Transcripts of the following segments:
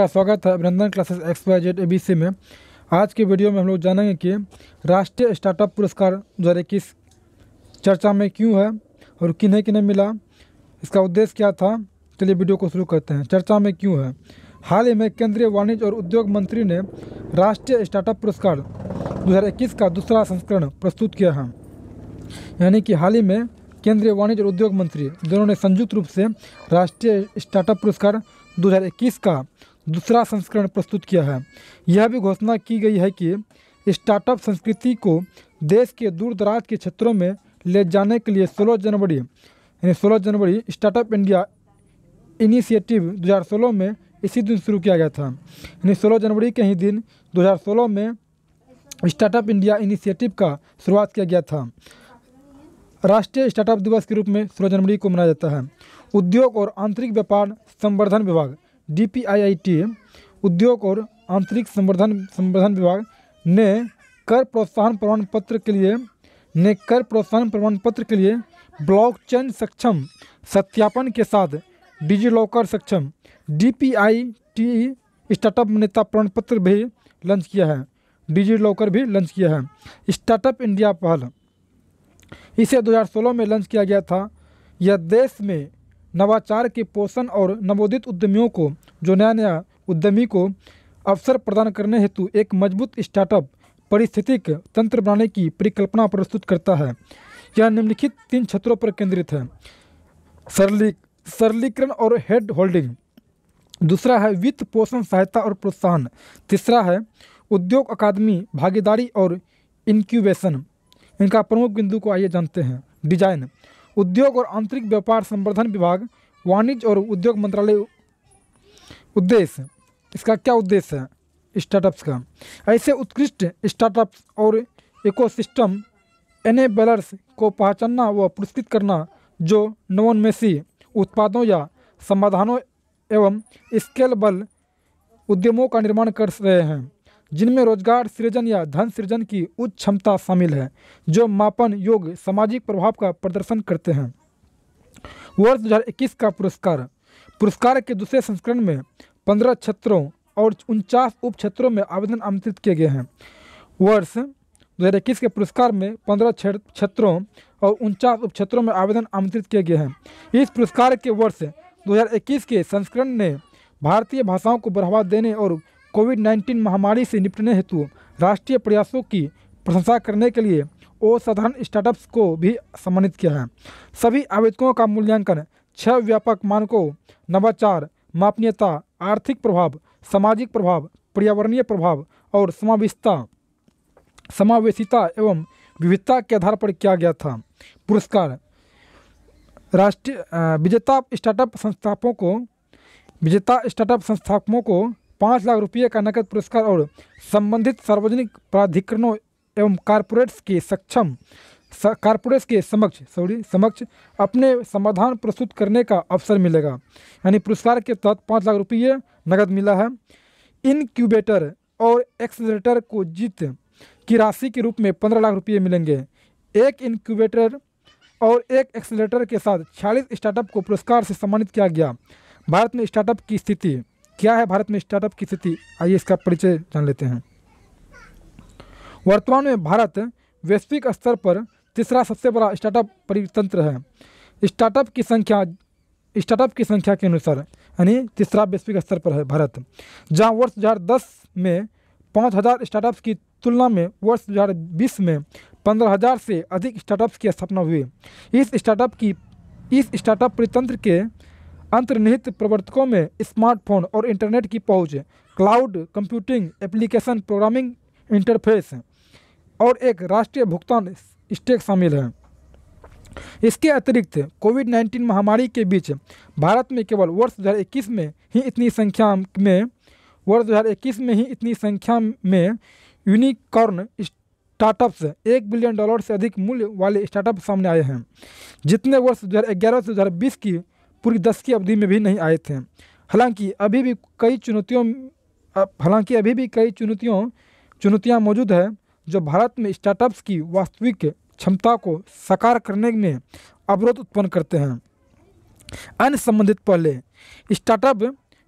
आपका स्वागत है अभिनंदन classes X Y Z A में आज के वीडियो में हम लोग जानेंगे कि राष्ट्रीय स्टार्टअप पुरस्कार किस चर्चा में क्यों है और किन्हें किन्हें मिला इसका उद्देश्य क्या था चलिए वीडियो को शुरू करते हैं चर्चा में क्यों है हाल ही में केंद्रीय वाणिज्य और उद्योग मंत्री ने राष्ट्रीय स्टार्टअप पुरस्कार दो का दूसरा संस्करण प्रस्तुत किया है यानी कि हाल ही में केंद्रीय वाणिज्य और उद्योग मंत्री दोनों ने संयुक्त रूप से राष्ट्रीय स्टार्टअप पुरस्कार 2021 का दूसरा संस्करण प्रस्तुत किया है यह भी घोषणा की गई है कि स्टार्टअप संस्कृति को देश के दूर दराज के क्षेत्रों में ले जाने के लिए 16 जनवरी यानी 16 जनवरी स्टार्टअप इंडिया इनिशिएटिव 2016 में इसी दिन शुरू किया गया था यानी 16 जनवरी के ही दिन 2016 में स्टार्टअप इंडिया इनिशिएटिव का शुरुआत किया गया था राष्ट्रीय स्टार्टअप दिवस के रूप में सोलह जनवरी को मनाया जाता है उद्योग और आंतरिक व्यापार संवर्धन विभाग डी उद्योग और आंतरिक संवर्धन संवर्धन विभाग ने कर प्रोत्साहन प्रमाण पत्र के लिए ने कर प्रोत्साहन प्रमाण पत्र के लिए ब्लॉकचेन सक्षम सत्यापन के साथ डिजिलॉकर सक्षम D P I T startup नेता प्रमाण पत्र भी लॉन्च किया है डिजिलॉकर भी लॉन्च किया है स्टार्टअप इंडिया पहल इसे 2016 में लॉन्च किया गया था यह देश में नवाचार के पोषण और नवोदित उद्यमियों को जो नया नया उद्यमी को अवसर प्रदान करने हेतु एक मजबूत स्टार्टअप परिस्थितिक तंत्र बनाने की परिकल्पना प्रस्तुत करता है यह निम्नलिखित तीन क्षेत्रों पर केंद्रित है सरली सरलीकरण और हेड होल्डिंग दूसरा है वित्त पोषण सहायता और प्रोत्साहन तीसरा है उद्योग अकादमी भागीदारी और इनक्यूबेशन इनका प्रमुख बिंदु को आइए जानते हैं डिजाइन उद्योग और आंतरिक व्यापार संवर्धन विभाग वाणिज्य और उद्योग मंत्रालय उद्देश्य इसका क्या उद्देश्य है स्टार्टअप्स का ऐसे उत्कृष्ट स्टार्टअप्स और इकोसिस्टम एनेबलर्स को पहचानना व पुरस्कृत करना जो नवोन्मेषी उत्पादों या समाधानों एवं स्केलेबल उद्यमों का निर्माण कर रहे हैं जिनमें रोजगार सृजन या धन सृजन की उच्च क्षमता शामिल है जो मापन योग्य सामाजिक प्रभाव का प्रदर्शन करते हैं वर्ष 2021 का पुरस्कार पुरस्कार के दूसरे संस्करण में पंद्रह क्षेत्रों और उनचास उप क्षेत्रों में आवेदन आमंत्रित किए गए हैं वर्ष 2021 के पुरस्कार में पंद्रह क्षेत्रों और उनचास उप क्षेत्रों में आवेदन आमंत्रित किए गए हैं इस पुरस्कार के वर्ष 2021 के संस्करण ने भारतीय भाषाओं को बढ़ावा देने और कोविड 19 महामारी से निपटने हेतु राष्ट्रीय प्रयासों की प्रशंसा करने के लिए असाधारण स्टार्टअप्स को भी सम्मानित किया है सभी आवेदकों का मूल्यांकन छह व्यापक मानकों नवाचार मापनीयता आर्थिक प्रभाव सामाजिक प्रभाव पर्यावरणीय प्रभाव और समावेशता समावेशिता एवं विविधता के आधार पर किया गया था पुरस्कार राष्ट्रीय विजेता स्टार्टअप संस्थापकों को विजेता स्टार्टअप संस्थापकों को पाँच लाख रुपये का नकद पुरस्कार और संबंधित सार्वजनिक प्राधिकरणों एवं कारपोरेट्स के सक्षम कारपोरेट्स के समक्ष सॉरी समक्ष अपने समाधान प्रस्तुत करने का अवसर मिलेगा यानी पुरस्कार के तहत पाँच लाख रुपये नकद मिला है इनक्यूबेटर और एक्सलेटर को जीत की राशि के रूप में पंद्रह लाख रुपये मिलेंगे एक इनक्यूबेटर और एक एक्सलेटर के साथ छियालीस स्टार्टअप को पुरस्कार से सम्मानित किया गया भारत में स्टार्टअप की स्थिति क्या है भारत में स्टार्टअप की स्थिति आइए इसका परिचय जान लेते हैं वर्तमान में भारत वैश्विक स्तर पर तीसरा सबसे बड़ा स्टार्टअप परितंत्र है स्टार्टअप की संख्या स्टार्टअप की संख्या के अनुसार यानी तीसरा वैश्विक स्तर पर है भारत जहां वर्ष 2010 में पाँच हज़ार स्टार्टअप्स की तुलना में वर्ष 2020 में पंद्रह हज़ार से अधिक स्टार्टअप्स की स्थापना हुई इस स्टार्टअप की इस स्टार्टअप परितंत्र के अंतर्निहित प्रवर्तकों में स्मार्टफोन और इंटरनेट की पहुंच cloud computing application programming interface और एक राष्ट्रीय भुगतान स्टेक शामिल है इसके अतिरिक्त कोविड 19 महामारी के बीच भारत में केवल वर्ष 2021 में ही इतनी संख्या में वर्ष 2021 में ही इतनी संख्या में यूनिकॉर्न स्टार्टअप्स एक बिलियन डॉलर से अधिक मूल्य वाले स्टार्टअप सामने आए हैं जितने वर्ष 2011 से 2020 की पूरी दस की अवधि में भी नहीं आए थे हालांकि अभी भी कई चुनौतियों हालांकि अभी भी कई चुनौतियों चुनौतियाँ मौजूद हैं जो भारत में स्टार्टअप्स की वास्तविक क्षमता को साकार करने में अवरोध उत्पन्न करते हैं अन्य संबंधित पहले स्टार्टअप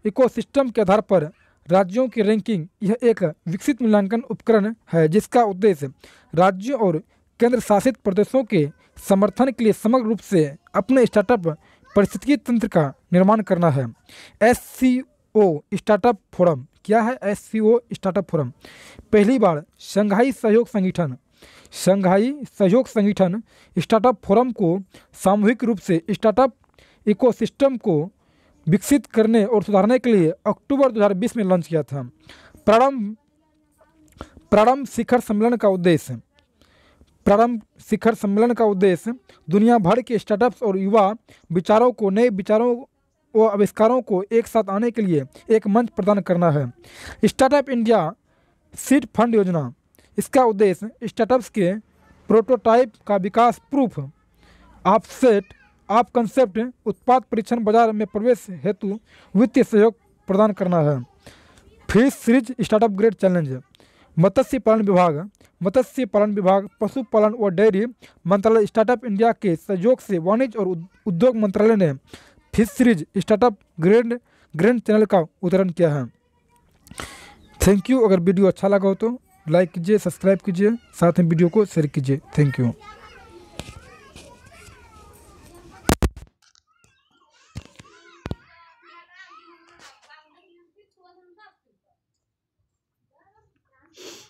इकोसिस्टम के आधार पर राज्यों की रैंकिंग यह एक विकसित मूल्यांकन उपकरण है जिसका उद्देश्य राज्यों और केंद्र शासित प्रदेशों के समर्थन के लिए समग्र रूप से अपने स्टार्टअप परिस्थितिकी तंत्र का निर्माण करना है एस स्टार्टअप फोरम क्या है एस स्टार्टअप फोरम पहली बार शंघाई सहयोग संगठन शंघाई सहयोग संगठन स्टार्टअप फोरम को सामूहिक रूप से स्टार्टअप इकोसिस्टम को विकसित करने और सुधारने के लिए अक्टूबर 2020 में लॉन्च किया था प्रारंभ प्रारंभ शिखर सम्मेलन का उद्देश्य प्रारंभ शिखर सम्मेलन का उद्देश्य दुनिया भर के स्टार्टअप्स और युवा विचारों को नए विचारों व आविष्कारों को एक साथ आने के लिए एक मंच प्रदान करना है स्टार्टअप इंडिया सीड फंड योजना इसका उद्देश्य स्टार्टअप्स के प्रोटोटाइप का विकास प्रूफ ऑफसेट आप कंसेप्ट उत्पाद परीक्षण बाजार में प्रवेश हेतु वित्तीय सहयोग प्रदान करना है fisheries startup grade challenge मत्स्य पालन विभाग मत्स्य पालन विभाग पशुपालन व डेयरी मंत्रालय स्टार्टअप इंडिया के सहयोग से वाणिज्य और उद्योग मंत्रालय ने fisheries startup grand grand channel का उतरण किया है थैंक यू अगर वीडियो अच्छा लगा हो तो लाइक कीजिए सब्सक्राइब कीजिए साथ में वीडियो को शेयर कीजिए थैंक यू you